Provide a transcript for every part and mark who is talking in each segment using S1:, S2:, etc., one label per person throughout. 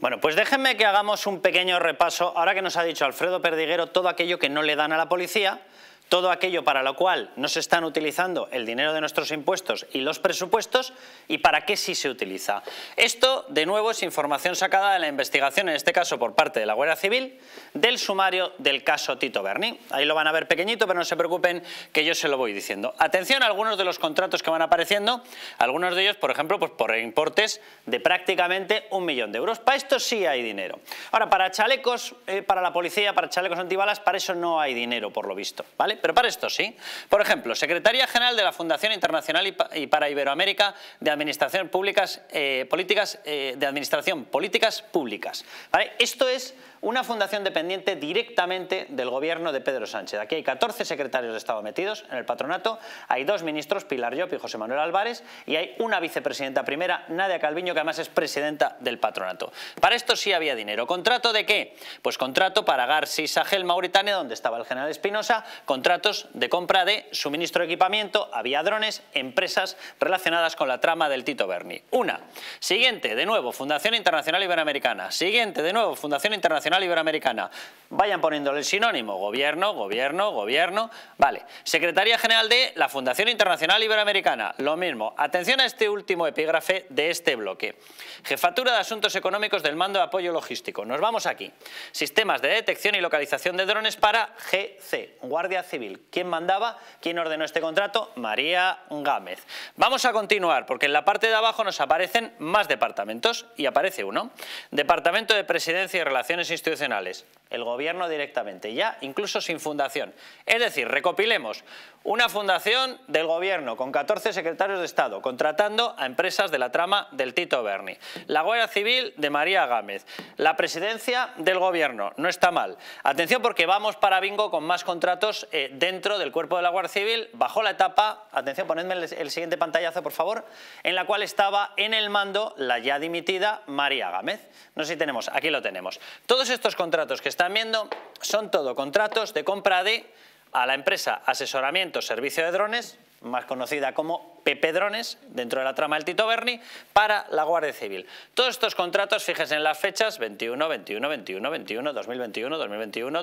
S1: Bueno, pues déjenme que hagamos un pequeño repaso, ahora que nos ha dicho Alfredo Perdiguero todo aquello que no le dan a la policía, todo aquello para lo cual no se están utilizando el dinero de nuestros impuestos y los presupuestos y para qué sí se utiliza. Esto, de nuevo, es información sacada de la investigación, en este caso por parte de la Guardia Civil, del sumario del caso Tito Berni. Ahí lo van a ver pequeñito, pero no se preocupen que yo se lo voy diciendo. Atención a algunos de los contratos que van apareciendo, algunos de ellos, por ejemplo, pues por importes de prácticamente un millón de euros. Para esto sí hay dinero. Ahora, para chalecos, eh, para la policía, para chalecos antibalas, para eso no hay dinero, por lo visto, ¿vale? Pero para esto sí. Por ejemplo, Secretaría General de la Fundación Internacional y para Iberoamérica de Administración Públicas, eh, Políticas, eh, de Administración Políticas Públicas. Esto es una fundación dependiente directamente del gobierno de Pedro Sánchez. Aquí hay 14 secretarios de Estado metidos en el patronato, hay dos ministros, Pilar Llop y José Manuel Álvarez, y hay una vicepresidenta primera, Nadia Calviño, que además es presidenta del patronato. Para esto sí había dinero. ¿Contrato de qué? Pues contrato para García Sahel Mauritania, donde estaba el general Espinosa, contrato contratos de compra de suministro de equipamiento a drones, empresas relacionadas con la trama del Tito Berni. Una. Siguiente, de nuevo, Fundación Internacional Iberoamericana. Siguiente, de nuevo, Fundación Internacional Iberoamericana. Vayan poniéndole el sinónimo, gobierno, gobierno, gobierno. Vale. Secretaría General de la Fundación Internacional Iberoamericana. Lo mismo. Atención a este último epígrafe de este bloque. Jefatura de Asuntos Económicos del Mando de Apoyo Logístico. Nos vamos aquí. Sistemas de detección y localización de drones para GC, Guardia Civil. ¿Quién mandaba? ¿Quién ordenó este contrato? María Gámez. Vamos a continuar porque en la parte de abajo nos aparecen más departamentos y aparece uno. Departamento de Presidencia y Relaciones Institucionales. El gobierno directamente, ya incluso sin fundación. Es decir, recopilemos una fundación del gobierno con 14 secretarios de Estado contratando a empresas de la trama del Tito Berni. La Guardia Civil de María Gámez. La presidencia del gobierno, no está mal. Atención porque vamos para bingo con más contratos eh, dentro del cuerpo de la Guardia Civil, bajo la etapa, atención, ponedme el, siguiente pantallazo por favor, en la cual estaba en el mando la ya dimitida María Gámez. No sé si tenemos, aquí lo tenemos. Todos estos contratos que están viendo son todo contratos de compra de a la empresa Asesoramiento Servicio de Drones, más conocida como Pedrones, dentro de la trama del Tito Berni, para la Guardia Civil. Todos estos contratos, fíjense en las fechas, 21, 21, 21, 21, 2021,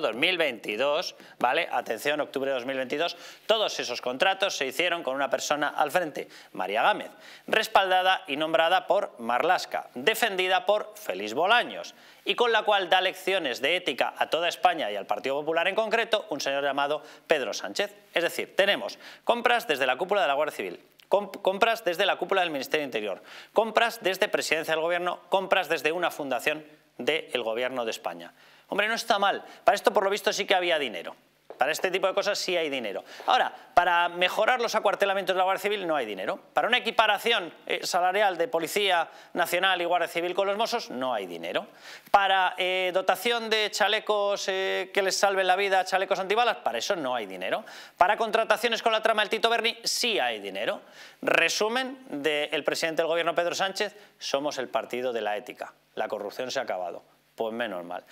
S1: 2021, 2022, ¿vale? Atención, octubre de 2022, todos esos contratos se hicieron con una persona al frente, María Gámez, respaldada y nombrada por Marlasca, defendida por Félix Bolaños, y con la cual da lecciones de ética a toda España y al Partido Popular en concreto un señor llamado Pedro Sánchez. Es decir, tenemos compras desde la cúpula de la Guardia Civil, compras desde la cúpula del Ministerio Interior, compras desde Presidencia del Gobierno, compras desde una fundación del Gobierno de España. Hombre, no está mal. Para esto, por lo visto, sí que había dinero. Para este tipo de cosas sí hay dinero. Ahora, para mejorar los acuartelamientos de la Guardia Civil no hay dinero. Para una equiparación eh, salarial de Policía Nacional y Guardia Civil con los Mossos no hay dinero. Para eh, dotación de chalecos eh, que les salven la vida, chalecos antibalas, para eso no hay dinero. Para contrataciones con la trama del Tito Berni sí hay dinero. Resumen del presidente del gobierno Pedro Sánchez, somos el partido de la ética. La corrupción se ha acabado. Pues menos mal.